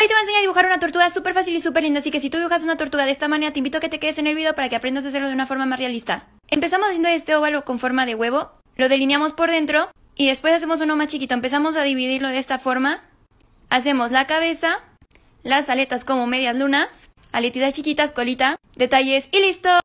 Hoy te voy a enseñar a dibujar una tortuga súper fácil y súper linda, así que si tú dibujas una tortuga de esta manera, te invito a que te quedes en el video para que aprendas a hacerlo de una forma más realista. Empezamos haciendo este óvalo con forma de huevo, lo delineamos por dentro y después hacemos uno más chiquito. Empezamos a dividirlo de esta forma. Hacemos la cabeza, las aletas como medias lunas, aletitas chiquitas, colita, detalles y listo.